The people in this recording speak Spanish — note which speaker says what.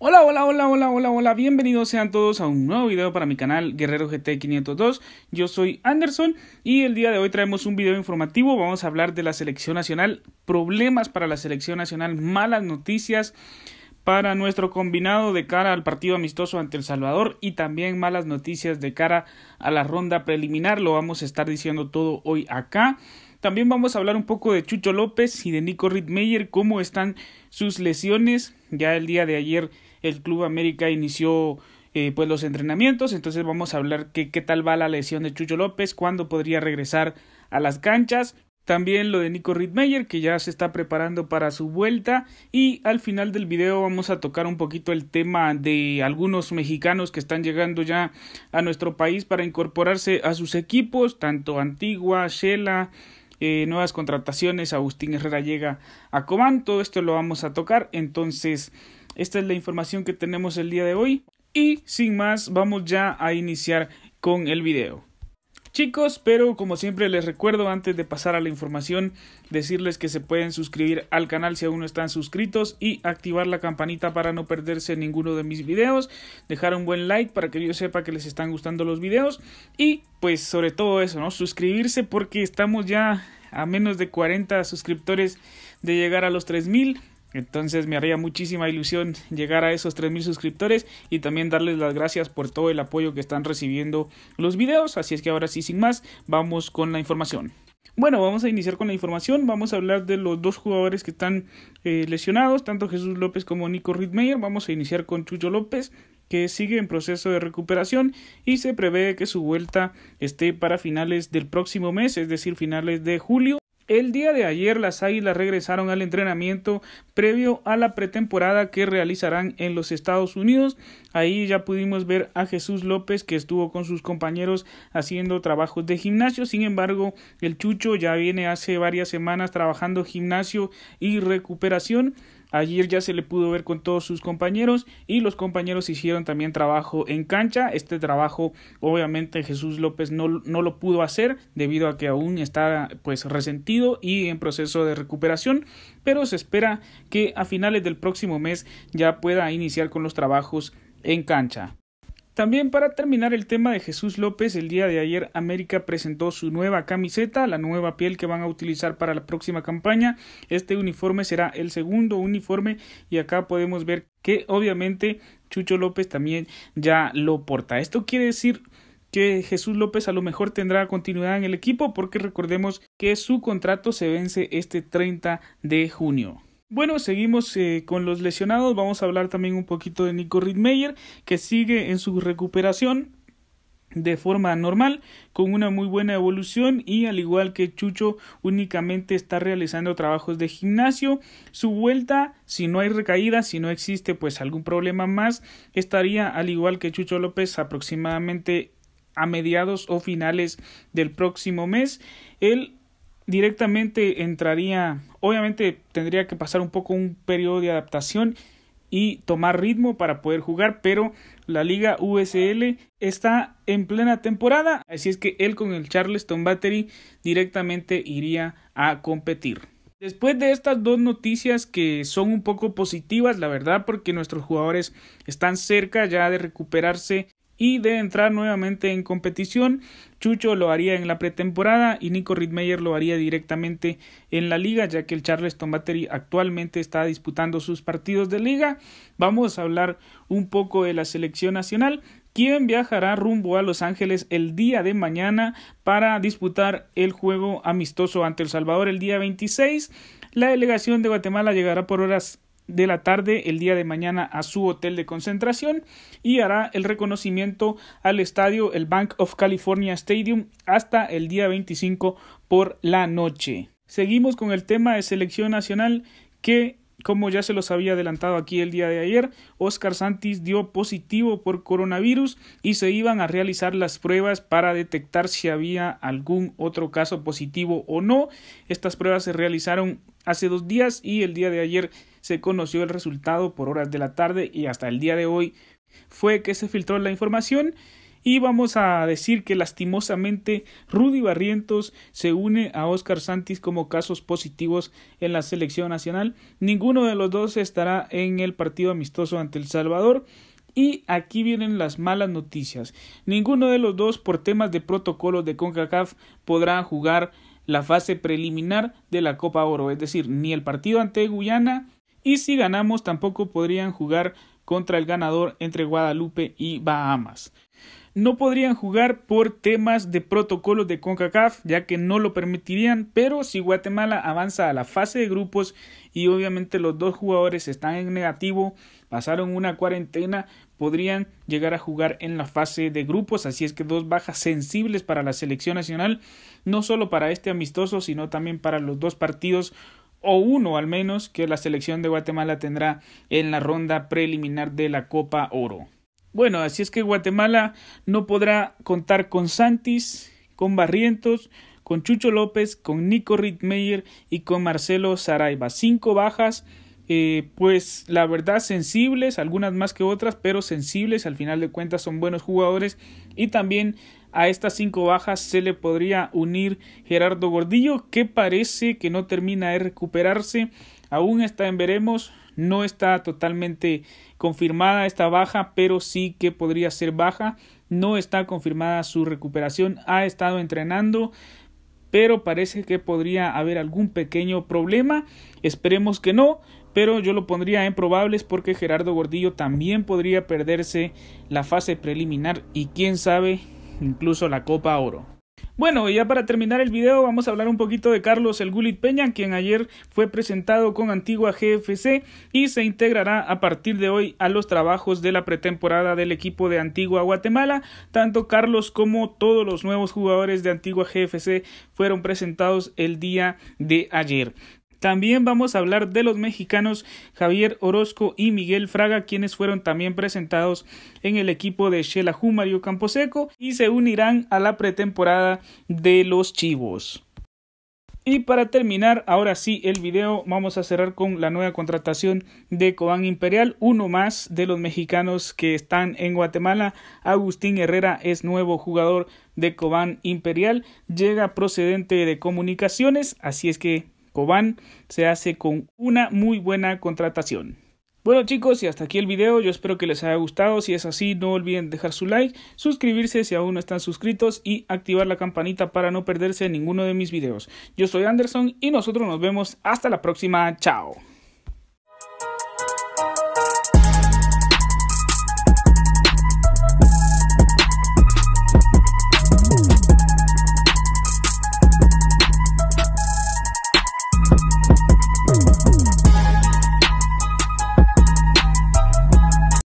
Speaker 1: Hola, hola, hola, hola, hola, hola, bienvenidos sean todos a un nuevo video para mi canal Guerrero GT502, yo soy Anderson y el día de hoy traemos un video informativo, vamos a hablar de la selección nacional, problemas para la selección nacional, malas noticias para nuestro combinado de cara al partido amistoso ante El Salvador y también malas noticias de cara a la ronda preliminar, lo vamos a estar diciendo todo hoy acá. También vamos a hablar un poco de Chucho López y de Nico Rittmeyer, cómo están sus lesiones. Ya el día de ayer el Club América inició eh, pues los entrenamientos, entonces vamos a hablar qué tal va la lesión de Chucho López, cuándo podría regresar a las canchas. También lo de Nico Rittmeyer, que ya se está preparando para su vuelta. Y al final del video vamos a tocar un poquito el tema de algunos mexicanos que están llegando ya a nuestro país para incorporarse a sus equipos, tanto Antigua, Shela, eh, nuevas contrataciones, Agustín Herrera llega a Cobán, todo esto lo vamos a tocar, entonces esta es la información que tenemos el día de hoy y sin más vamos ya a iniciar con el video chicos, pero como siempre les recuerdo antes de pasar a la información, decirles que se pueden suscribir al canal si aún no están suscritos y activar la campanita para no perderse ninguno de mis videos, dejar un buen like para que yo sepa que les están gustando los videos y pues sobre todo eso, ¿no? Suscribirse porque estamos ya a menos de 40 suscriptores de llegar a los 3000. Entonces me haría muchísima ilusión llegar a esos 3.000 suscriptores y también darles las gracias por todo el apoyo que están recibiendo los videos. Así es que ahora sí, sin más, vamos con la información. Bueno, vamos a iniciar con la información. Vamos a hablar de los dos jugadores que están eh, lesionados, tanto Jesús López como Nico Ritmeyer. Vamos a iniciar con Chucho López, que sigue en proceso de recuperación y se prevé que su vuelta esté para finales del próximo mes, es decir, finales de julio. El día de ayer las Águilas regresaron al entrenamiento previo a la pretemporada que realizarán en los Estados Unidos. Ahí ya pudimos ver a Jesús López que estuvo con sus compañeros haciendo trabajos de gimnasio. Sin embargo, el Chucho ya viene hace varias semanas trabajando gimnasio y recuperación. Ayer ya se le pudo ver con todos sus compañeros y los compañeros hicieron también trabajo en cancha. Este trabajo obviamente Jesús López no, no lo pudo hacer debido a que aún está pues resentido y en proceso de recuperación, pero se espera que a finales del próximo mes ya pueda iniciar con los trabajos en cancha. También para terminar el tema de Jesús López, el día de ayer América presentó su nueva camiseta, la nueva piel que van a utilizar para la próxima campaña. Este uniforme será el segundo uniforme y acá podemos ver que obviamente Chucho López también ya lo porta. Esto quiere decir que Jesús López a lo mejor tendrá continuidad en el equipo porque recordemos que su contrato se vence este 30 de junio. Bueno, seguimos eh, con los lesionados. Vamos a hablar también un poquito de Nico Rittmeyer, que sigue en su recuperación de forma normal, con una muy buena evolución y al igual que Chucho únicamente está realizando trabajos de gimnasio. Su vuelta, si no hay recaída, si no existe pues algún problema más, estaría al igual que Chucho López aproximadamente a mediados o finales del próximo mes. El directamente entraría, obviamente tendría que pasar un poco un periodo de adaptación y tomar ritmo para poder jugar, pero la liga USL está en plena temporada, así es que él con el Charleston Battery directamente iría a competir. Después de estas dos noticias que son un poco positivas, la verdad, porque nuestros jugadores están cerca ya de recuperarse y de entrar nuevamente en competición. Chucho lo haría en la pretemporada y Nico Ridmeyer lo haría directamente en la liga, ya que el Charleston Battery actualmente está disputando sus partidos de liga. Vamos a hablar un poco de la selección nacional, ¿Quién viajará rumbo a Los Ángeles el día de mañana para disputar el juego amistoso ante El Salvador el día 26. La delegación de Guatemala llegará por horas de la tarde el día de mañana a su hotel de concentración y hará el reconocimiento al estadio el Bank of California Stadium hasta el día 25 por la noche. Seguimos con el tema de selección nacional que como ya se los había adelantado aquí el día de ayer, Oscar Santis dio positivo por coronavirus y se iban a realizar las pruebas para detectar si había algún otro caso positivo o no. Estas pruebas se realizaron hace dos días y el día de ayer se conoció el resultado por horas de la tarde y hasta el día de hoy fue que se filtró la información. Y vamos a decir que lastimosamente Rudy Barrientos se une a Oscar Santis como casos positivos en la selección nacional. Ninguno de los dos estará en el partido amistoso ante El Salvador. Y aquí vienen las malas noticias. Ninguno de los dos por temas de protocolo de CONCACAF podrá jugar la fase preliminar de la Copa Oro, es decir, ni el partido ante Guyana y si ganamos tampoco podrían jugar contra el ganador entre Guadalupe y Bahamas no podrían jugar por temas de protocolos de CONCACAF, ya que no lo permitirían, pero si Guatemala avanza a la fase de grupos y obviamente los dos jugadores están en negativo, pasaron una cuarentena, podrían llegar a jugar en la fase de grupos, así es que dos bajas sensibles para la selección nacional, no solo para este amistoso, sino también para los dos partidos o uno al menos que la selección de Guatemala tendrá en la ronda preliminar de la Copa Oro. Bueno, así es que Guatemala no podrá contar con Santis, con Barrientos, con Chucho López, con Nico Rittmeyer y con Marcelo Saraiva. Cinco bajas, eh, pues la verdad sensibles, algunas más que otras, pero sensibles, al final de cuentas son buenos jugadores y también a estas cinco bajas se le podría unir Gerardo Gordillo, que parece que no termina de recuperarse. Aún está en veremos, no está totalmente confirmada esta baja, pero sí que podría ser baja. No está confirmada su recuperación. Ha estado entrenando, pero parece que podría haber algún pequeño problema. Esperemos que no, pero yo lo pondría en probables porque Gerardo Gordillo también podría perderse la fase preliminar y quién sabe incluso la Copa Oro. Bueno, y ya para terminar el video vamos a hablar un poquito de Carlos El Gulit Peña, quien ayer fue presentado con Antigua GFC y se integrará a partir de hoy a los trabajos de la pretemporada del equipo de Antigua Guatemala. Tanto Carlos como todos los nuevos jugadores de Antigua GFC fueron presentados el día de ayer. También vamos a hablar de los mexicanos Javier Orozco y Miguel Fraga, quienes fueron también presentados en el equipo de Shelahu Mario Camposeco y se unirán a la pretemporada de los Chivos. Y para terminar, ahora sí el video, vamos a cerrar con la nueva contratación de Cobán Imperial, uno más de los mexicanos que están en Guatemala. Agustín Herrera es nuevo jugador de Cobán Imperial, llega procedente de comunicaciones, así es que Cobán se hace con una muy buena contratación. Bueno chicos, y hasta aquí el video, yo espero que les haya gustado, si es así no olviden dejar su like, suscribirse si aún no están suscritos y activar la campanita para no perderse ninguno de mis videos. Yo soy Anderson y nosotros nos vemos hasta la próxima, chao.